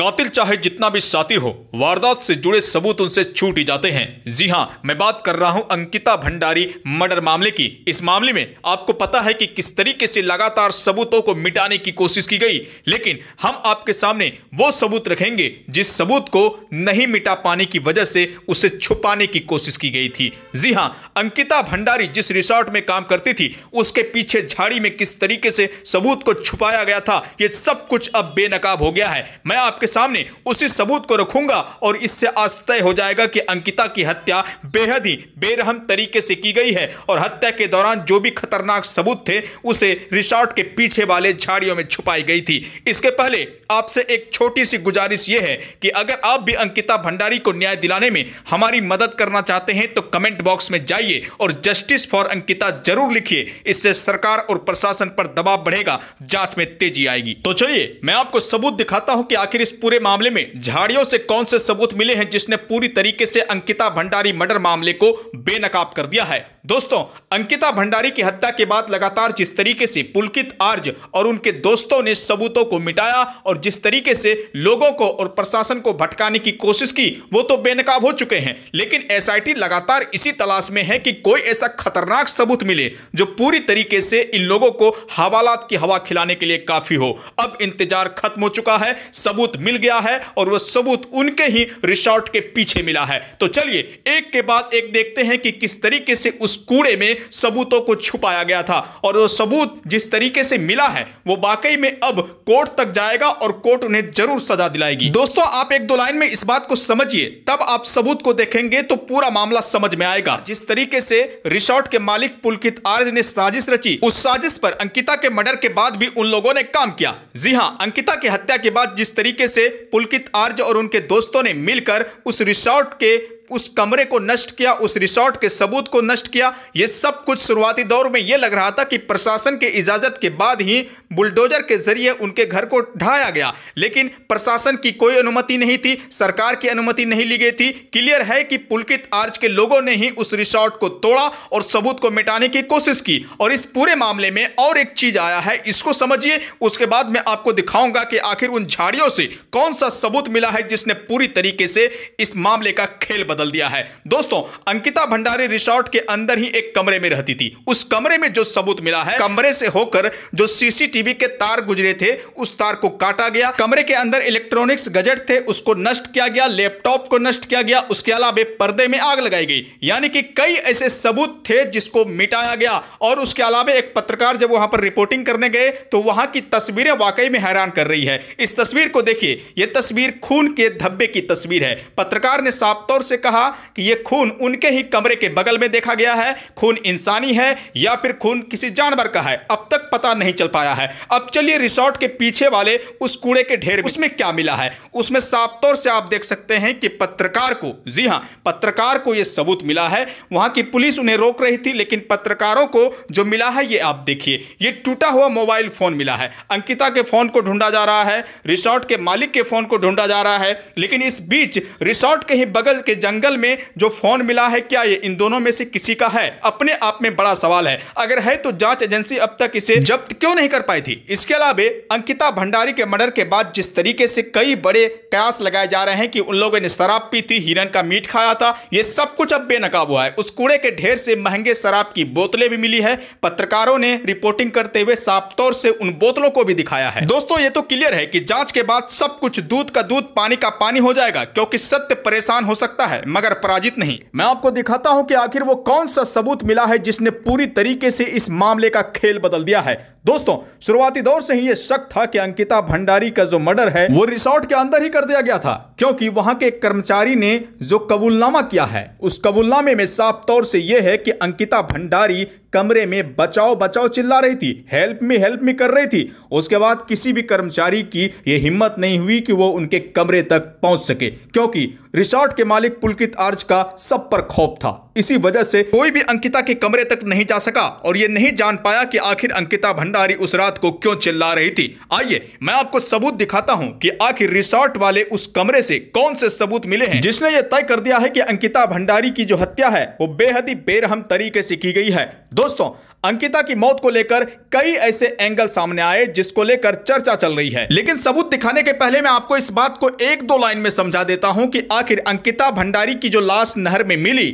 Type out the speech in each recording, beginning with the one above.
कातिल चाहे जितना भी शातिर हो वारदात से जुड़े सबूत उनसे छूट ही जाते हैं जी हाँ मैं बात कर रहा हूँ अंकिता भंडारी मर्डर मामले की इस मामले में आपको पता है कि किस तरीके से लगातार सबूतों को मिटाने की कोशिश की गई लेकिन हम आपके सामने वो सबूत रखेंगे जिस सबूत को नहीं मिटा पाने की वजह से उसे छुपाने की कोशिश की गई थी जी हाँ अंकिता भंडारी जिस रिसोर्ट में काम करती थी उसके पीछे झाड़ी में किस तरीके से सबूत को छुपाया गया था ये सब कुछ अब बेनकाब हो गया है मैं आपके सामने उसी सबूत को रखूंगा और इससे आज तय हो जाएगा कि अंकिता की हत्या बेहद ही बेरहम तरीके से की गई है और हत्या के दौरान जो भी खतरनाक सबूत थे उसे रिसॉर्ट के पीछे वाले झाड़ियों में छुपाई गई थी इसके पहले आपसे एक छोटी सी गुजारिश यह है कि अगर आप भी अंकिता भंडारी को न्याय दिलाने में हमारी मदद करना चाहते हैं तो कमेंट बॉक्स में जाइए और जस्टिस फॉर अंकिता जरूर लिखिए इससे सरकार और प्रशासन पर दबाव बढ़ेगा जांच में तेजी आएगी तो चलिए मैं आपको सबूत दिखाता हूं कि आखिर इस पूरे मामले में झाड़ियों से कौन से सबूत मिले हैं जिसने पूरी तरीके से अंकिता भंडारी मर्डर मामले को बेनकाब कर दिया है दोस्तों अंकिता भंडारी की हत्या के बाद लगातार जिस तरीके से पुलकित आर्ज और उनके दोस्तों ने सबूतों को मिटाया और जिस तरीके से लोगों को और प्रशासन को भटकाने की कोशिश की वो तो बेनकाब हो चुके हैं लेकिन एसआईटी लगातार इसी तलाश में है कि कोई ऐसा खतरनाक सबूत मिले जो पूरी तरीके से इन लोगों को हवालात की हवा खिलाने के लिए काफी हो अब इंतजार खत्म हो चुका है सबूत मिल गया है और वह सबूत उनके ही रिसोर्ट के पीछे मिला है तो चलिए एक के बाद एक देखते हैं कि किस तरीके से उस उस कूड़े में सबूतों को छुपाया गया था और वो सबूत जिस तरीके से मिला है वो वाकई में अब कोर्ट तक जाएगा और कोर्ट उन्हें जरूर सजा दिलाएगी दोस्तों आप एक दो लाइन में इस बात को समझिए तब आप सबूत को देखेंगे तो पूरा मामला समझ में आएगा जिस तरीके से रिसोर्ट के मालिक पुलकित आर्य ने साजिश रची उस साजिश पर अंकिता के मर्डर के बाद भी उन लोगों ने काम किया जी हाँ अंकिता की हत्या के बाद जिस तरीके से पुलकित आर्ज और उनके दोस्तों ने मिलकर उस रिसोर्ट के उस कमरे को नष्ट किया उस रिसॉर्ट के सबूत को नष्ट किया ये सब कुछ शुरुआती दौर में ये लग रहा था कि प्रशासन के इजाज़त के बाद ही बुलडोजर के जरिए उनके घर को ढाया गया लेकिन प्रशासन की कोई अनुमति नहीं थी सरकार की अनुमति नहीं ली गई थी क्लियर है कि पुलकित आर्ज के लोगों ने ही उस रिसोर्ट को तोड़ा और सबूत को मिटाने की कोशिश की और इस पूरे मामले में और एक चीज़ आया है इसको समझिए उसके बाद मैं आपको दिखाऊंगा कि आखिर उन झाड़ियों से कौन सा सबूत मिला है जिसने पूरी तरीके से इस मामले का खेल बदल बदल दिया है दोस्तों अंकिता भंडारी रिसोर्ट के अंदर ही एक कमरे में रहती थी उस कमरे में जो सबूत मिला है कमरे से होकर जो सीसीटीवी के तार गुजरे थे उस तार को काटा गया कमरे के अंदर इलेक्ट्रॉनिक्स गजट थे उसको नष्ट किया गया लैपटॉप को नष्ट किया गया उसके अलावा पर्दे में आग लगाई गई यानी कि कई ऐसे सबूत थे जिसको मिटाया गया और उसके अलावा एक पत्रकार जब वहां पर रिपोर्टिंग करने गए तो वहां की तस्वीरें वाकई में हैरान कर रही है इस तस्वीर को देखिए यह तस्वीर खून के धब्बे की तस्वीर है पत्रकार ने साफ तौर से कहा कहा कि यह खून उनके ही कमरे के बगल में देखा गया है खून इंसानी है या फिर खून किसी जानवर का है अब तक पता नहीं चल पाया है अब चलिए रिसोर्ट के पीछे वाले उस कूड़े के ढेर उसमें क्या मिला है उसमें साफ तौर से आप देख सकते हैं कि पत्रकार को जी हाँ पत्रकार को यह सबूत मिला है वहां की पुलिस उन्हें रोक रही थी लेकिन पत्रकारों को जो मिला है ये आप देखिए ये टूटा हुआ मोबाइल फोन मिला है अंकिता के फोन को ढूंढा जा रहा है रिसोर्ट के मालिक के फोन को ढूंढा जा रहा है लेकिन इस बीच रिसोर्ट के ही बगल के जंगल जंगल में जो फोन मिला है क्या ये इन दोनों में से किसी का है अपने आप में बड़ा सवाल है अगर है तो जांच एजेंसी अब तक इसे जब्त क्यों नहीं कर पाई थी इसके अलावा अंकिता भंडारी के मर्डर के बाद जिस तरीके से कई बड़े कयास लगाए जा रहे हैं कि उन लोगों ने शराब पी थी हिरन का मीट खाया था ये सब कुछ अब बेनकाब हुआ है उस कूड़े के ढेर से महंगे शराब की बोतलें भी मिली है पत्रकारों ने रिपोर्टिंग करते हुए साफ तौर से उन बोतलों को भी दिखाया है दोस्तों ये तो क्लियर है की जाँच के बाद सब कुछ दूध का दूध पानी का पानी हो जाएगा क्योंकि सत्य परेशान हो सकता है है मगर पराजित नहीं मैं आपको दिखाता हूं कि आखिर वो कौन सा सबूत मिला है जिसने पूरी तरीके से इस मामले का खेल बदल दिया है दोस्तों शुरुआती दौर से ही यह शक था कि अंकिता भंडारी का जो मर्डर है वो रिसोर्ट के अंदर ही कर दिया गया था क्योंकि वहां के कर्मचारी ने जो कबूलनामा किया है उस कबूलनामे में साफ तौर से यह है कि अंकिता भंडारी कमरे में बचाओ बचाओ चिल्ला रही थी हेल्प मी हेल्प मी कर रही थी उसके बाद किसी भी कर्मचारी की यह हिम्मत नहीं हुई कि वो उनके कमरे तक पहुंच सके क्योंकि रिसोर्ट के मालिक पुलकित आर्ज का सब पर खौफ था इसी वजह से कोई भी अंकिता के कमरे तक नहीं जा सका और ये नहीं जान पाया कि आखिर अंकिता भंडारी उस रात को क्यों चिल्ला रही थी आइए मैं आपको सबूत दिखाता हूं कि आखिर रिसोर्ट वाले उस कमरे से कौन से सबूत मिले हैं जिसने ये तय कर दिया है कि अंकिता भंडारी की जो हत्या है वो बेहद ही बेरहम तरीके से की गई है दोस्तों अंकिता की मौत को लेकर कई ऐसे एंगल सामने आए जिसको लेकर चर्चा चल रही है लेकिन सबूत दिखाने के पहले मैं आपको इस बात को एक दो लाइन में समझा देता हूं कि आखिर अंकिता भंडारी की जो लाश नहर में मिली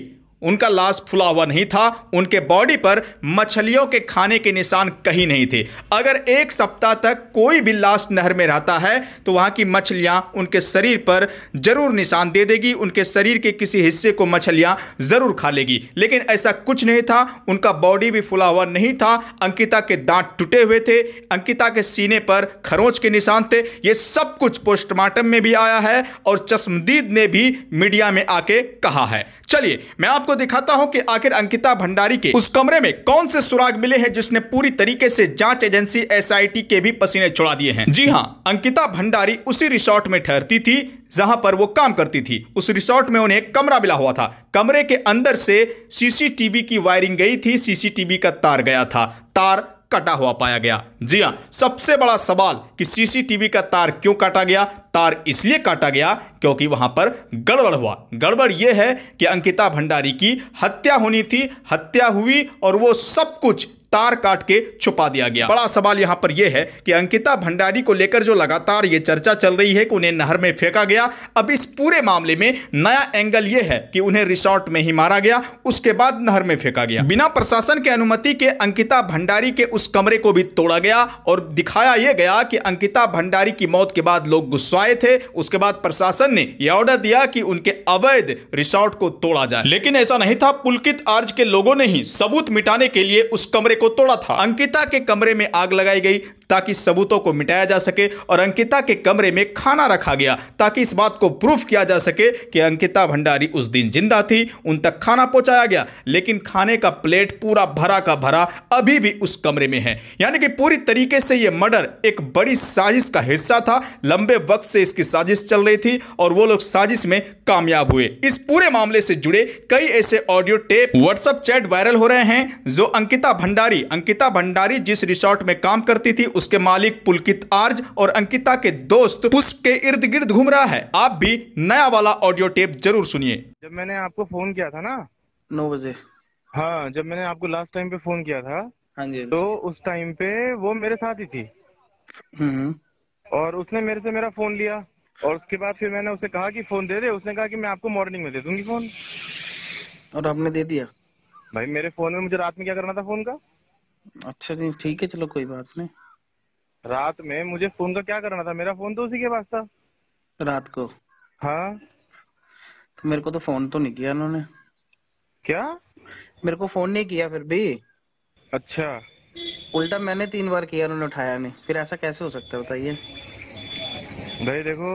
उनका लाश फुला हुआ नहीं था उनके बॉडी पर मछलियों के खाने के निशान कहीं नहीं थे अगर एक सप्ताह तक कोई भी लाश नहर में रहता है तो वहाँ की मछलियाँ उनके शरीर पर जरूर निशान दे देगी उनके शरीर के किसी हिस्से को मछलियाँ जरूर खा लेगी लेकिन ऐसा कुछ नहीं था उनका बॉडी भी फुला हुआ नहीं था अंकिता के दांत टूटे हुए थे अंकिता के सीने पर खरोंच के निशान थे ये सब कुछ पोस्टमार्टम में भी आया है और चश्मदीद ने भी मीडिया में आके कहा है चलिए मैं आपको दिखाता हूं कि आखिर अंकिता भंडारी के उस कमरे में कौन से सुराग मिले हैं जिसने पूरी तरीके से जांच एजेंसी एसआईटी के भी पसीने छुड़ा दिए हैं जी हां अंकिता भंडारी उसी रिसोर्ट में ठहरती थी जहां पर वो काम करती थी उस रिसोर्ट में उन्हें कमरा मिला हुआ था कमरे के अंदर से सीसीटीवी की वायरिंग गई थी सीसीटीवी का तार गया था तार कटा हुआ पाया गया जी हाँ सबसे बड़ा सवाल कि सीसीटीवी का तार क्यों काटा गया तार इसलिए काटा गया क्योंकि वहां पर गड़बड़ हुआ गड़बड़ यह है कि अंकिता भंडारी की हत्या होनी थी हत्या हुई और वो सब कुछ तार काट के छुपा दिया गया बड़ा सवाल यहाँ पर यह है कि अंकिता भंडारी को लेकर जो लगातार ये चर्चा चल रही है कि उन्हें नहर में फेंका गया अब इस पूरे मामले में नया एंगल यह है कि उन्हें रिसोर्ट में ही मारा गया उसके बाद नहर में फेंका गया बिना प्रशासन के अनुमति के अंकिता भंडारी के उस कमरे को भी तोड़ा गया और दिखाया यह गया कि अंकिता भंडारी की मौत के बाद लोग गुस्साए थे उसके बाद प्रशासन ने यह ऑर्डर दिया कि उनके अवैध रिसोर्ट को तोड़ा जाए लेकिन ऐसा नहीं था पुलकित आर्ज के लोगों ने ही सबूत मिटाने के लिए उस कमरे को तोड़ा था अंकिता के कमरे में आग लगाई गई ताकि सबूतों को मिटाया जा सके और अंकिता के कमरे में खाना रखा गया ताकि इस बात को प्रूफ किया जा सके कि अंकिता भंडारी उस दिन जिंदा थी उन तक खाना पहुंचाया गया लेकिन खाने का प्लेट पूरा भरा का भरा अभी भी उस कमरे में है यानी कि पूरी तरीके से यह मर्डर एक बड़ी साजिश का हिस्सा था लंबे वक्त से इसकी साजिश चल रही थी और वो लोग साजिश में कामयाब हुए इस पूरे मामले से जुड़े कई ऐसे audio tape WhatsApp chat viral हो रहे हैं जो अंकिता भंडारी अंकिता भंडारी जिस रिसोर्ट में काम करती थी उसके मालिक पुलकित आर्ज और अंकिता के दोस्त पुष्प के इर्द गिर्द घूम रहा है आप भी नया वाला ऑडियो टेप जरूर सुनिए जब मैंने आपको फोन किया था ना नौ बजे हाँ जब मैंने आपको लास्ट टाइम पे फोन किया था हाँ जी हाँ तो उस टाइम पे वो मेरे साथ ही थी हम्म, हम्म। और उसने मेरे से मेरा फोन लिया और उसके बाद फिर मैंने उसे कहा कि फोन दे दे उसने कहा कि मैं आपको मॉर्निंग में दे दूंगी फोन और आपने दे दिया भाई मेरे फोन में मुझे रात में क्या करना था फोन का अच्छा जी ठीक है चलो कोई बात नहीं रात में मुझे फोन का क्या करना था मेरा फोन तो उसी के पास था रात को हाँ तो मेरे को तो फोन तो नहीं किया उन्होंने क्या मेरे को फोन नहीं किया फिर भी अच्छा उल्टा मैंने तीन बार किया उन्होंने उठाया नहीं फिर ऐसा कैसे हो सकता है बताइए भाई देखो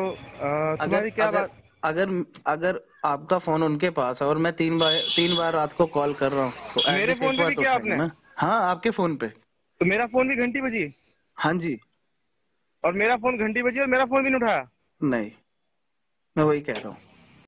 आ, अगर क्या अगर, बात अगर अगर आपका फोन उनके पास है और मैं तीन बार तीन बार रात को कॉल कर रहा हूँ तो मेरे फोन पे भी तो किया आपने हाँ आपके फोन पे तो मेरा फोन भी घंटी बजी हाँ जी और मेरा फोन घंटी बजी और मेरा फोन भी नहीं उठाया नहीं मैं वही कह रहा हूँ